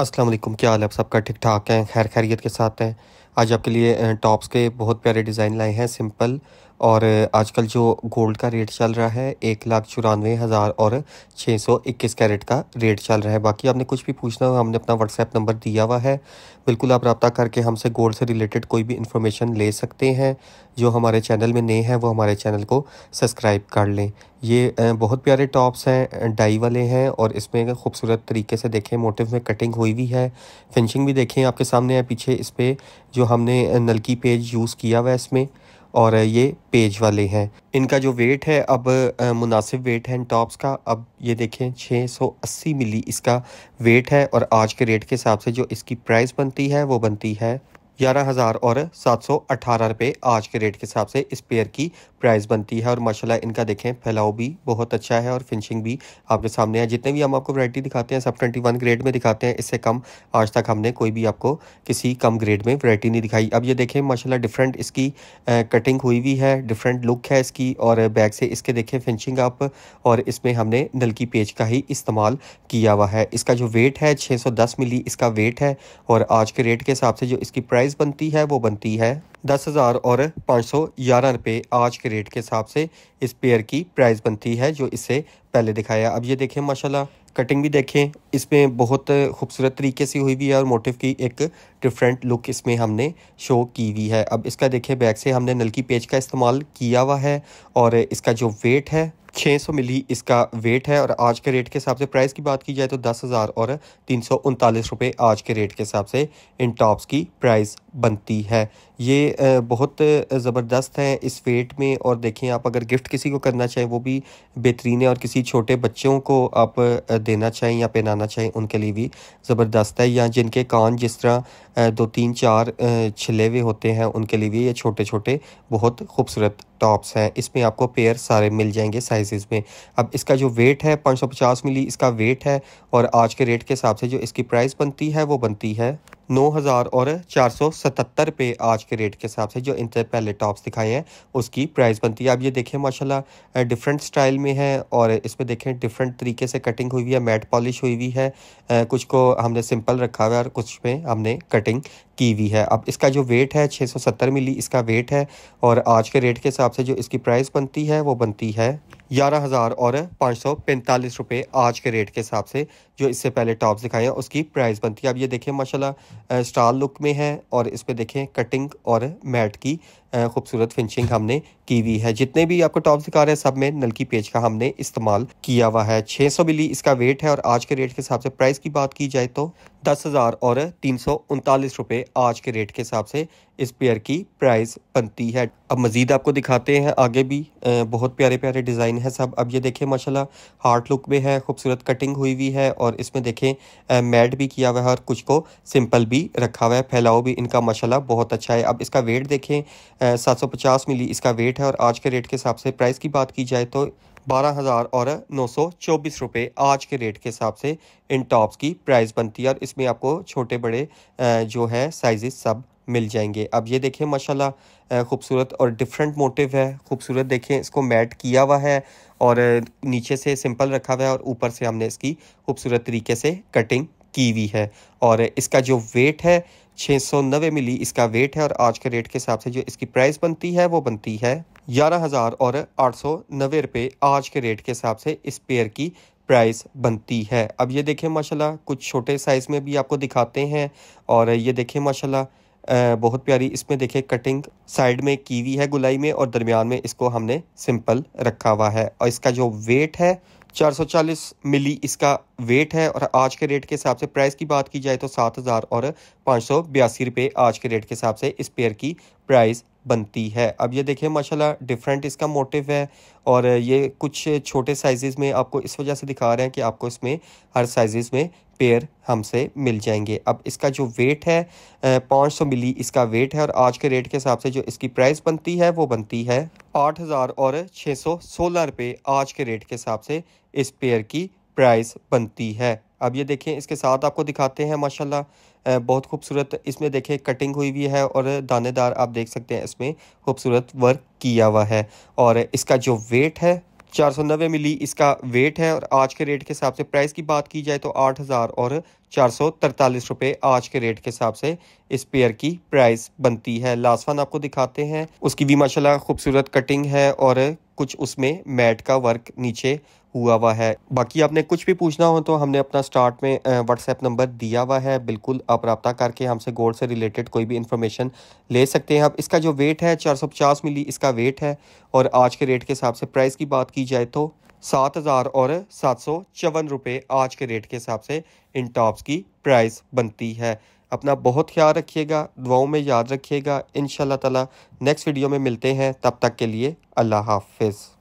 असलम क्या हाल है आप सबका ठीक ठाक हैं खैर खैरियत के साथ हैं आज आपके लिए टॉप्स के बहुत प्यारे डिज़ाइन लाए हैं सिंपल और आजकल जो गोल्ड का रेट चल रहा है एक लाख चौरानवे हज़ार और छः सौ इक्कीस कैरेट का रेट चल रहा है बाकी आपने कुछ भी पूछना हो हमने अपना व्हाट्सएप नंबर दिया हुआ है बिल्कुल आप रब्ता करके हमसे गोल्ड से रिलेटेड कोई भी इन्फॉर्मेशन ले सकते हैं जो हमारे चैनल में नए हैं वो हमारे चैनल को सब्सक्राइब कर लें ये बहुत प्यारे टॉप्स हैं डाई वाले हैं और इसमें खूबसूरत तरीके से देखें मोटिव में कटिंग हुई हुई है फिनिशिंग भी देखें आपके सामने है पीछे इस पर जो जो हमने नलकी पेज यूज़ किया हुआ है इसमें और ये पेज वाले हैं इनका जो वेट है अब मुनासिब वेट है इन टॉप्स का अब ये देखें 680 मिली इसका वेट है और आज के रेट के हिसाब से जो इसकी प्राइस बनती है वो बनती है ग्यारह हज़ार और सात सौ अठारह रुपये आज के रेट के हिसाब से इस पेयर की प्राइस बनती है और माशाल्लाह इनका देखें फैलाव भी बहुत अच्छा है और फिनिशिंग भी आपके सामने है जितने भी हम आपको वरायटी दिखाते हैं सब ट्वेंटी वन ग्रेड में दिखाते हैं इससे कम आज तक हमने कोई भी आपको किसी कम ग्रेड में वरायटी नहीं दिखाई अब ये देखें माशा डिफरेंट इसकी कटिंग हुई हुई है डिफरेंट लुक है इसकी और बैग से इसके देखें फिनिशिंग आप और इसमें हमने नलकी पेज का ही इस्तेमाल किया हुआ है इसका जो वेट है छः मिली इसका वेट है और आज के रेट के हिसाब से जो इसकी प्राइस बनती है वो बनती है दस हज़ार और पाँच सौ ग्यारह रुपये आज के रेट के हिसाब से इस पेयर की प्राइस बनती है जो इससे पहले दिखाया अब ये देखें माशाल्लाह कटिंग भी देखें इसमें बहुत खूबसूरत तरीके से हुई हुई है और मोटिव की एक डिफरेंट लुक इसमें हमने शो की हुई है अब इसका देखें बैक से हमने नलकी पेज का इस्तेमाल किया हुआ है और इसका जो वेट है 600 मिली इसका वेट है और आज के रेट के हिसाब से प्राइस की बात की जाए तो दस हज़ार और तीन सौ उनतालीस रुपये आज के रेट के हिसाब से इन टॉप्स की प्राइस बनती है ये बहुत ज़बरदस्त है इस वेट में और देखें आप अगर गिफ्ट किसी को करना चाहें वो भी बेहतरीन है और किसी छोटे बच्चों को आप देना चाहें या पहनाना चाहें उनके लिए भी ज़बरदस्त है या जिनके कान जिस तरह दो तीन चार छिले हुए होते हैं उनके लिए भी ये छोटे छोटे बहुत खूबसूरत टॉप्स हैं इसमें आपको पेयर सारे मिल जाएंगे साइज़ में अब इसका जो वेट है 550 मिली इसका वेट है और आज के रेट के हिसाब से जो इसकी प्राइस बनती है वो बनती है नौ हज़ार और चार सौ सतहत्तर पे आज के रेट के हिसाब से जो इनसे पहले टॉप्स दिखाए हैं उसकी प्राइस बनती है अब ये देखें माशाल्लाह डिफरेंट स्टाइल में है और इसमें देखें डिफरेंट तरीके से कटिंग हुई हुई है मैट पॉलिश हुई हुई है कुछ को हमने सिंपल रखा हुआ है और कुछ में हमने कटिंग की हुई है अब इसका जो वेट है सत्तर मिली इसका वेट है और आज के रेट के हिसाब से जो इसकी प्राइस बनती है वो बनती है ग्यारह हज़ार और पाँच सौ पैंतालीस रुपये आज के रेट के हिसाब से जो इससे पहले टॉप्स दिखाए हैं उसकी प्राइस बनती है अब ये देखें माशाल्लाह स्टार लुक में है और इस पर देखें कटिंग और मैट की खूबसूरत फिनिशिंग हमने की हुई है जितने भी आपको टॉप दिखा रहे हैं सब में नलकी पेज का हमने इस्तेमाल किया हुआ है 600 मिली इसका वेट है और आज के रेट के हिसाब से प्राइस की बात की जाए तो दस हज़ार और तीन सौ उनतालीस रुपये आज के रेट के हिसाब से इस पेयर की प्राइस बनती है अब मज़ीद आपको दिखाते हैं आगे भी बहुत प्यारे प्यारे डिज़ाइन है सब अब ये देखें माशाल्लाह हार्ट लुक में है खूबसूरत कटिंग हुई हुई है और इसमें देखें मैट भी किया हुआ है और कुछ को सिंपल भी रखा हुआ है फैलाओ भी इनका माशाला बहुत अच्छा है अब इसका वेट देखें सात सौ पचास मिली इसका वेट है और आज के रेट के हिसाब से प्राइस की बात की जाए तो बारह हज़ार और नौ सौ चौबीस रुपये आज के रेट के हिसाब से इन टॉप्स की प्राइस बनती है और इसमें आपको छोटे बड़े जो है साइजेस सब मिल जाएंगे अब ये देखें माशाल्लाह खूबसूरत और डिफरेंट मोटिव है खूबसूरत देखें इसको मैट किया हुआ है और नीचे से सिंपल रखा हुआ है और ऊपर से हमने इसकी खूबसूरत तरीके से कटिंग कीवी है और इसका जो वेट है 690 मिली इसका वेट है और आज के रेट के हिसाब से जो इसकी प्राइस बनती है वो बनती है ग्यारह हज़ार और आठ सौ नबे रुपये आज के रेट के हिसाब से इस पेयर की प्राइस बनती है अब ये देखें माशाल्लाह कुछ छोटे साइज़ में भी आपको दिखाते हैं और ये देखें माशाल्लाह बहुत प्यारी इसमें देखें कटिंग साइड में कीवी है गुलाई में और दरमियान में इसको हमने सिंपल रखा हुआ है और इसका जो वेट है 440 मिली इसका वेट है और आज के रेट के हिसाब से प्राइस की बात की जाए तो सात हज़ार और पाँच सौ बयासी रुपये आज के रेट के हिसाब से इस पेयर की प्राइस बनती है अब ये देखिए माशाल्लाह डिफरेंट इसका मोटिव है और ये कुछ छोटे साइजेस में आपको इस वजह से दिखा रहे हैं कि आपको इसमें हर साइजेस में पेयर हमसे मिल जाएंगे अब इसका जो वेट है पाँच सौ मिली इसका वेट है और आज के रेट के हिसाब से जो इसकी प्राइस बनती है वो बनती है आठ हज़ार और छः सौ सोलह रुपये आज के रेट के हिसाब से इस पेयर की प्राइस बनती है अब ये देखें इसके साथ आपको दिखाते हैं माशाल्लाह बहुत खूबसूरत इसमें देखें कटिंग हुई हुई है और दानेदार आप देख सकते हैं इसमें खूबसूरत वर्क किया हुआ है और इसका जो वेट है चार सौ नब्बे मिली इसका वेट है और आज के रेट के हिसाब से प्राइस की बात की जाए तो आठ हज़ार और चार सौ तरतालीस रुपये आज के रेट के हिसाब से इस पेयर की प्राइस बनती है लास्ट वन आपको दिखाते हैं उसकी भी माशाल्लाह खूबसूरत कटिंग है और कुछ उसमें मैट का वर्क नीचे हुआ हुआ है बाकी आपने कुछ भी पूछना हो तो हमने अपना स्टार्ट में व्हाट्सएप नंबर दिया हुआ है बिल्कुल आप रब्ता करके हमसे गोल्ड से रिलेटेड कोई भी इन्फॉर्मेशन ले सकते हैं आप इसका जो वेट है चार सौ पचास मिली इसका वेट है और आज के रेट के हिसाब से प्राइस की बात की जाए तो सात हज़ार और सात सौ चौवन रुपये आज के रेट के हिसाब से इन टॉप्स की प्राइस बनती है अपना बहुत ख्याल रखिएगा दुआओं में याद रखिएगा इन ताला नेक्स्ट वीडियो में मिलते हैं तब तक के लिए अल्लाह हाफिज़